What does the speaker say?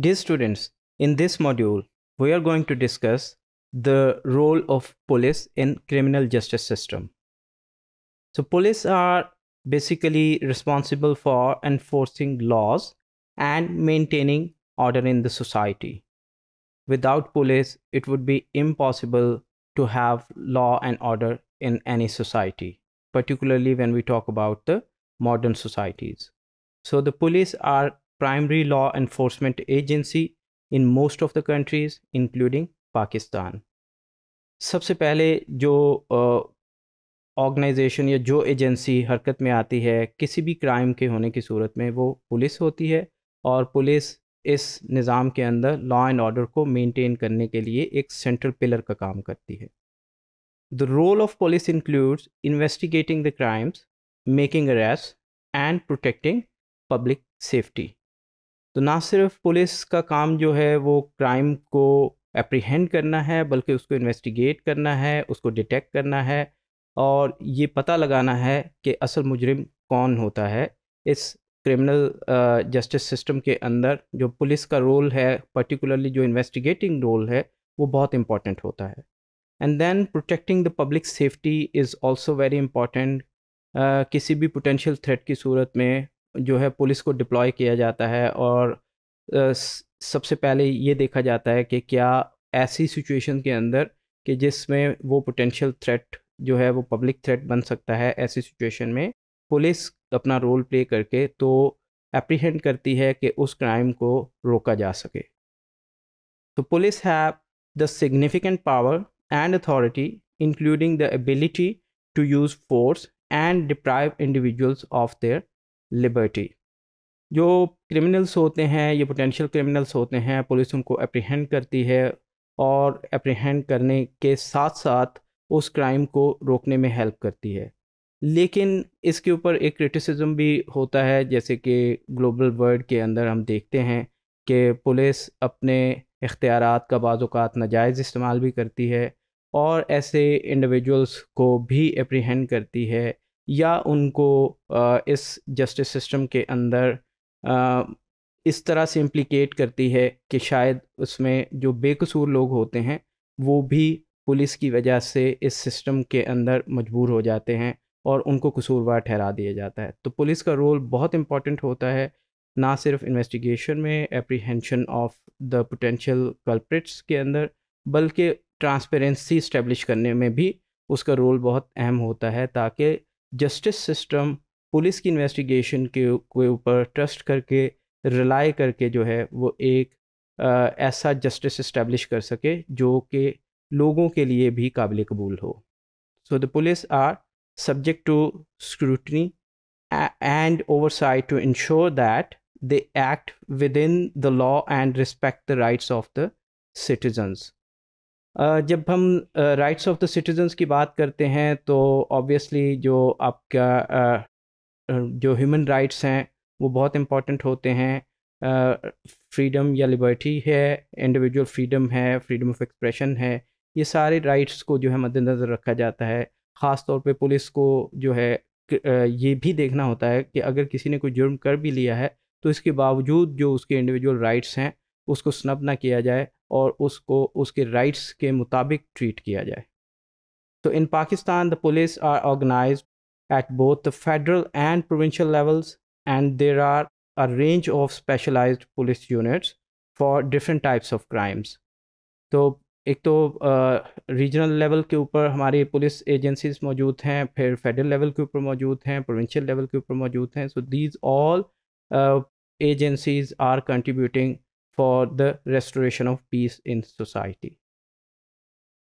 Dear students, in this module, we are going to discuss the role of police in criminal justice system. So police are basically responsible for enforcing laws and maintaining order in the society. Without police, it would be impossible to have law and order in any society, particularly when we talk about the modern societies. So the police are primary law enforcement agency in most of the countries, including Pakistan. सबसे पहले जो organisation या जो agency हरकत में आती है किसी भी क्राइम के होने की सूरत में वो पुलिस होती है और पुलिस इस निज़ाम के अंदर लॉ एंड ऑर्डर को मेंटेन करने के लिए एक सेंट्रल पिलर का काम करती है the role of police includes investigating the crimes making arrest and protecting public safety तो ना सिर्फ पुलिस का काम जो है वो क्राइम को अप्रीहेंड करना है बल्कि उसको इन्वेस्टिगेट करना है उसको डिटेक्ट करना है और ये पता लगाना है कि असल मुजरिम कौन होता है इस क्रिमिनल जस्टिस सिस्टम के अंदर जो पुलिस का रोल है पर्टिकुलरली जो इन्वेस्टिगेटिंग रोल है वो बहुत इम्पॉर्टेंट होता है and then protecting the public safety is also very important किसी भी पोटेंशियल थ्रेट की सूरत में जो है पुलिस को डिप्लॉय किया जाता है और सबसे पहले ये देखा जाता है कि क्या ऐसी सिचुएशन के अंदर कि जिसमें वो पोटेंशियल थ्रेट जो है वो पब्लिक थ्रेट बन सकता है ऐसी सिचुएशन में पुलिस अपना रोल प्ले करके तो अप्रीहेंड करती है कि उस क्राइम को रोका जा सके तो police have the significant power and authority including the ability to use force and deprive individuals of their liberty जो क्रिमिनल्स होते हैं ये पोटेंशियल क्रिमिनल्स होते हैं पुलिस उनको अप्रीहेंड करती है और अप्रीहेंड करने के साथ साथ उस क्राइम को रोकने में हेल्प करती है लेकिन इसके ऊपर एक क्रिटिसिज्म भी होता है जैसे कि ग्लोबल वर्ल्ड के अंदर हम देखते हैं कि पुलिस अपने इख्तियार का बाज़ात नाजायज़ इस्तेमाल भी करती है और ऐसे इंडिविजुल्स को भी अप्रीहेंड करती है या उनको इस जस्टिस सिस्टम के अंदर इस तरह से इम्प्लिकेट करती है कि शायद उसमें जो बेकसूर लोग होते हैं वो भी पुलिस की वजह से इस सिस्टम के अंदर मजबूर हो जाते हैं और उनको कसूरवार ठहरा दिया जाता है तो पुलिस का रोल बहुत इम्पॉर्टेंट होता है ना सिर्फ इन्वेस्टिगेशन में apprehension of the potential culprits के अंदर बल्कि ट्रांसपेरेंसी इस्टेब्लिश करने में भी उसका रोल बहुत अहम होता है ताकि जस्टिस सिस्टम पुलिस की इन्वेस्टिगेशन के ऊपर ट्रस्ट करके रिलाई करके जो है वो एक आ, ऐसा जस्टिस इस्टेब्लिश कर सके जो कि लोगों के लिए भी काबिल कबूल हो so the police are subject to scrutiny and oversight to ensure that they act within the law and respect the rights of the citizens जब हम राइट्स ऑफ द सिटीजन्स की बात करते हैं तो ऑब्वियसली जो आपका जो ह्यूमन राइट्स हैं वो बहुत इम्पॉर्टेंट होते हैं फ्रीडम या लिबर्टी है इंडिविजुअल फ्रीडम है फ्रीडम ऑफ एक्सप्रेशन है ये सारे राइट्स को जो है मद्देनज़र रखा जाता है ख़ास तौर पे पुलिस को जो है ये भी देखना होता है कि अगर किसी ने कोई जुर्म कर भी लिया है तो इसके बावजूद जो उसके इंडिविजुअल राइट्स हैं उसको स्नब ना किया जाए और उसको उसके राइट्स के मुताबिक ट्रीट किया जाए तो in Pakistan the police are organised at both the federal and provincial levels and there are a range of specialised police units for different types of crimes तो एक तो रीजनल uh, लेवल के ऊपर हमारी पुलिस एजेंसीज मौजूद हैं फिर federal level के ऊपर मौजूद हैं प्रोविंशियल लेवल के ऊपर मौजूद हैं so these all agencies are contributing for the restoration of peace in society.